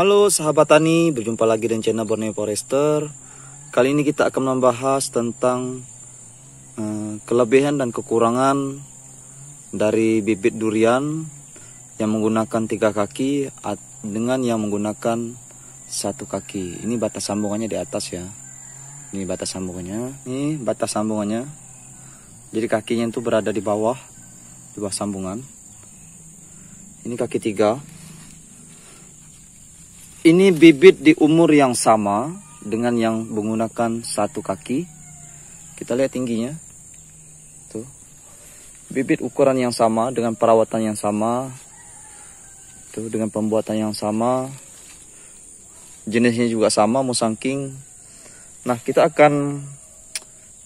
Halo sahabat tani, berjumpa lagi dengan channel Borneo Forester. Kali ini kita akan membahas tentang uh, kelebihan dan kekurangan dari bibit durian yang menggunakan tiga kaki dengan yang menggunakan satu kaki. Ini batas sambungannya di atas ya. Ini batas sambungannya. Ini batas sambungannya. Jadi kakinya itu berada di bawah, di bawah sambungan. Ini kaki tiga. Ini bibit di umur yang sama dengan yang menggunakan satu kaki. Kita lihat tingginya. Tuh. Bibit ukuran yang sama dengan perawatan yang sama. Tuh dengan pembuatan yang sama. Jenisnya juga sama musangking. Nah, kita akan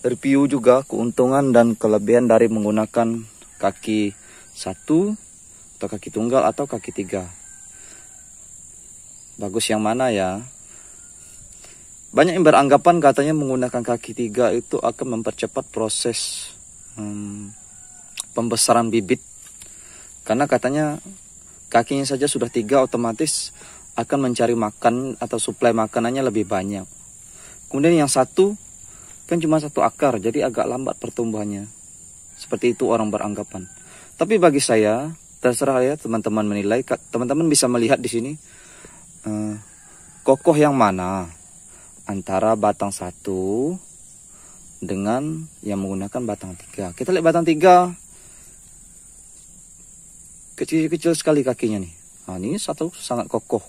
review juga keuntungan dan kelebihan dari menggunakan kaki satu atau kaki tunggal atau kaki tiga. Bagus yang mana ya? Banyak yang beranggapan katanya menggunakan kaki tiga itu akan mempercepat proses hmm, pembesaran bibit. Karena katanya kakinya saja sudah tiga otomatis akan mencari makan atau suplai makanannya lebih banyak. Kemudian yang satu kan cuma satu akar jadi agak lambat pertumbuhannya. Seperti itu orang beranggapan. Tapi bagi saya terserah ya teman-teman menilai, teman-teman bisa melihat di sini Eh, kokoh yang mana antara batang satu dengan yang menggunakan batang tiga. Kita lihat batang tiga kecil-kecil sekali kakinya nih. Nah, ini satu sangat kokoh.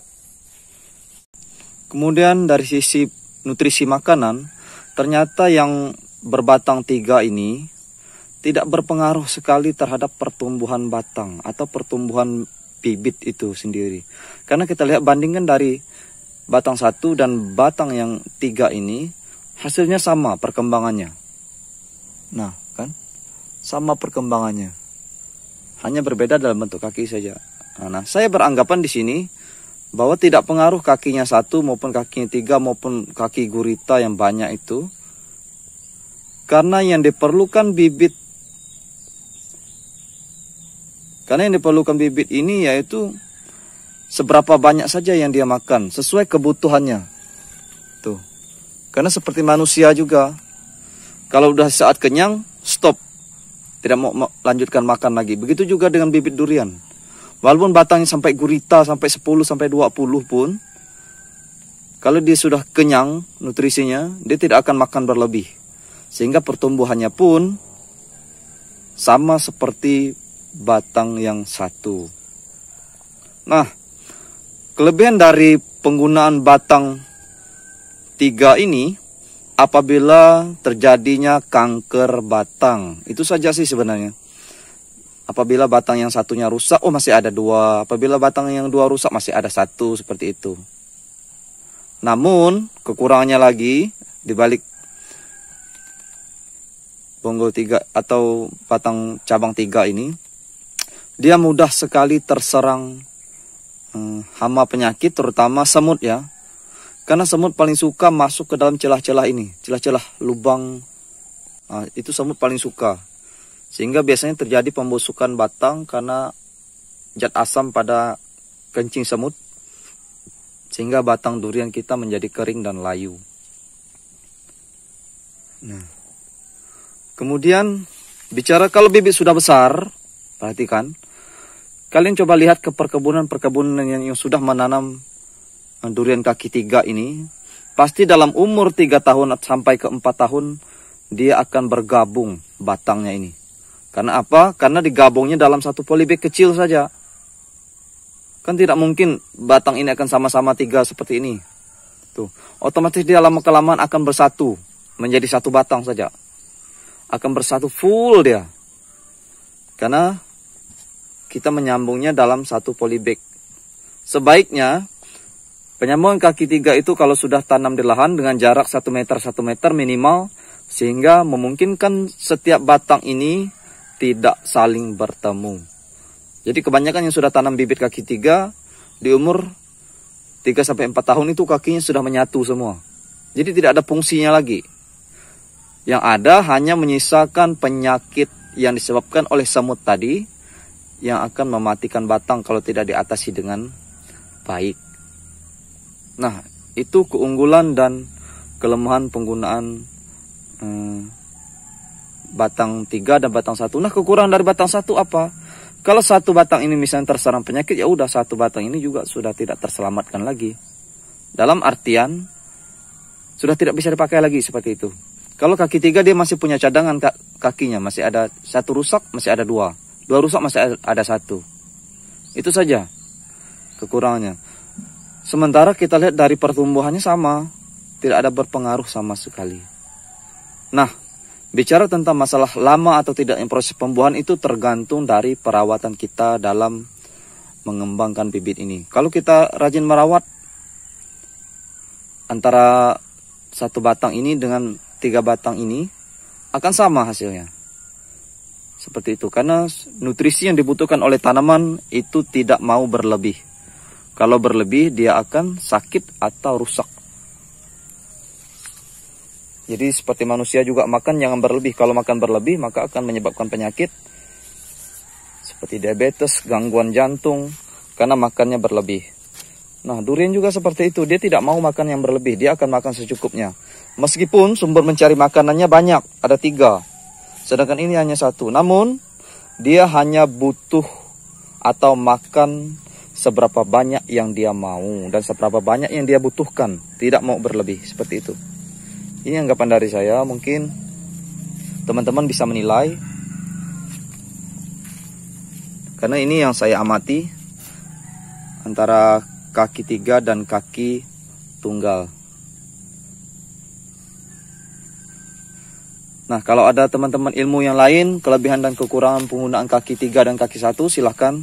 Kemudian dari sisi nutrisi makanan, ternyata yang berbatang tiga ini tidak berpengaruh sekali terhadap pertumbuhan batang atau pertumbuhan bibit itu sendiri. Karena kita lihat bandingkan dari batang satu dan batang yang tiga ini hasilnya sama perkembangannya. Nah, kan? Sama perkembangannya. Hanya berbeda dalam bentuk kaki saja. Nah, nah saya beranggapan di sini bahwa tidak pengaruh kakinya satu maupun kakinya tiga maupun kaki gurita yang banyak itu karena yang diperlukan bibit karena yang diperlukan bibit ini yaitu seberapa banyak saja yang dia makan sesuai kebutuhannya. Tuh. Karena seperti manusia juga kalau udah saat kenyang stop. Tidak mau lanjutkan makan lagi. Begitu juga dengan bibit durian. Walaupun batangnya sampai gurita sampai 10 sampai 20 pun kalau dia sudah kenyang nutrisinya, dia tidak akan makan berlebih. Sehingga pertumbuhannya pun sama seperti batang yang satu. Nah, kelebihan dari penggunaan batang tiga ini apabila terjadinya kanker batang. Itu saja sih sebenarnya. Apabila batang yang satunya rusak, oh masih ada dua. Apabila batang yang dua rusak, masih ada satu seperti itu. Namun, kekurangannya lagi dibalik bonggol tiga atau batang cabang tiga ini dia mudah sekali terserang eh, hama penyakit terutama semut ya. Karena semut paling suka masuk ke dalam celah-celah ini, celah-celah lubang nah, itu semut paling suka. Sehingga biasanya terjadi pembusukan batang karena zat asam pada kencing semut sehingga batang durian kita menjadi kering dan layu. Nah, kemudian bicara kalau bibit sudah besar, perhatikan Kalian coba lihat ke perkebunan-perkebunan yang, yang sudah menanam eh, durian kaki tiga ini. Pasti dalam umur tiga tahun sampai ke empat tahun, dia akan bergabung batangnya ini. Karena apa? Karena digabungnya dalam satu polybag kecil saja. Kan tidak mungkin batang ini akan sama-sama tiga seperti ini. Tuh, otomatis dia lama-kelamaan akan bersatu menjadi satu batang saja akan bersatu full dia. Karena kita menyambungnya dalam satu polybag. Sebaiknya, penyambungan kaki tiga itu kalau sudah tanam di lahan dengan jarak 1 meter 1 meter minimal, sehingga memungkinkan setiap batang ini tidak saling bertemu. Jadi kebanyakan yang sudah tanam bibit kaki tiga, di umur 3-4 tahun itu kakinya sudah menyatu semua. Jadi tidak ada fungsinya lagi. Yang ada hanya menyisakan penyakit yang disebabkan oleh semut tadi yang akan mematikan batang kalau tidak diatasi dengan baik. Nah, itu keunggulan dan kelemahan penggunaan hmm, batang tiga dan batang satu. Nah, kekurangan dari batang satu apa? Kalau satu batang ini misalnya terserang penyakit, ya udah satu batang ini juga sudah tidak terselamatkan lagi. Dalam artian sudah tidak bisa dipakai lagi seperti itu. Kalau kaki tiga dia masih punya cadangan kakinya, masih ada satu rusak, masih ada dua. Dua rusak masih ada satu. Itu saja kekurangannya. Sementara kita lihat dari pertumbuhannya sama, tidak ada berpengaruh sama sekali. Nah, bicara tentang masalah lama atau tidak yang proses pembuahan itu tergantung dari perawatan kita dalam mengembangkan bibit ini. Kalau kita rajin merawat antara satu batang ini dengan tiga batang ini akan sama hasilnya. Seperti itu, karena nutrisi yang dibutuhkan oleh tanaman itu tidak mau berlebih. Kalau berlebih, dia akan sakit atau rusak. Jadi seperti manusia juga makan jangan berlebih. Kalau makan berlebih, maka akan menyebabkan penyakit seperti diabetes, gangguan jantung, karena makannya berlebih. Nah, durian juga seperti itu. Dia tidak mau makan yang berlebih. Dia akan makan secukupnya. Meskipun sumber mencari makanannya banyak, ada tiga. Sedangkan ini hanya satu. Namun dia hanya butuh atau makan seberapa banyak yang dia mau dan seberapa banyak yang dia butuhkan. Tidak mau berlebih seperti itu. Ini anggapan dari saya, mungkin teman-teman bisa menilai. Karena ini yang saya amati antara kaki tiga dan kaki tunggal. Nah, kalau ada teman-teman ilmu yang lain, kelebihan dan kekurangan penggunaan kaki tiga dan kaki satu, silahkan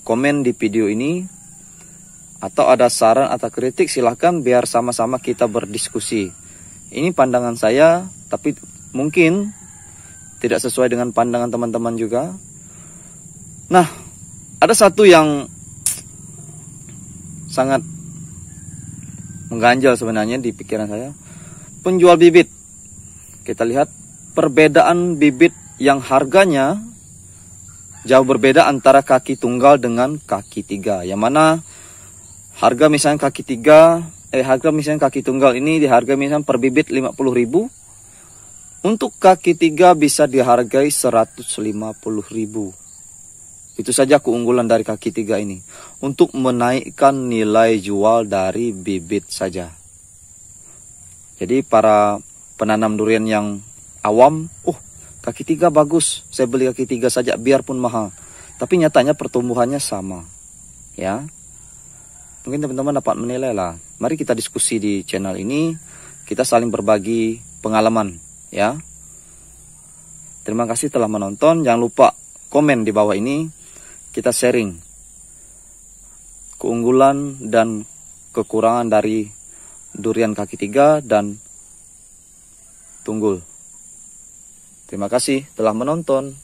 komen di video ini. Atau ada saran atau kritik, silahkan biar sama-sama kita berdiskusi. Ini pandangan saya, tapi mungkin tidak sesuai dengan pandangan teman-teman juga. Nah, ada satu yang sangat mengganjal sebenarnya di pikiran saya. Penjual bibit. Kita lihat perbedaan bibit yang harganya jauh berbeda antara kaki tunggal dengan kaki tiga. Yang mana harga misalnya kaki tiga, eh harga misalnya kaki tunggal ini di harga misalnya per bibit 50 ribu. Untuk kaki tiga bisa dihargai 150 ribu. Itu saja keunggulan dari kaki tiga ini. Untuk menaikkan nilai jual dari bibit saja. Jadi para penanam durian yang awam, oh kaki tiga bagus, saya beli kaki tiga saja biarpun mahal. Tapi nyatanya pertumbuhannya sama. Ya. Mungkin teman-teman dapat menilai lah. Mari kita diskusi di channel ini, kita saling berbagi pengalaman, ya. Terima kasih telah menonton. Jangan lupa komen di bawah ini. Kita sharing keunggulan dan kekurangan dari durian kaki tiga dan tunggul. Terima kasih telah menonton.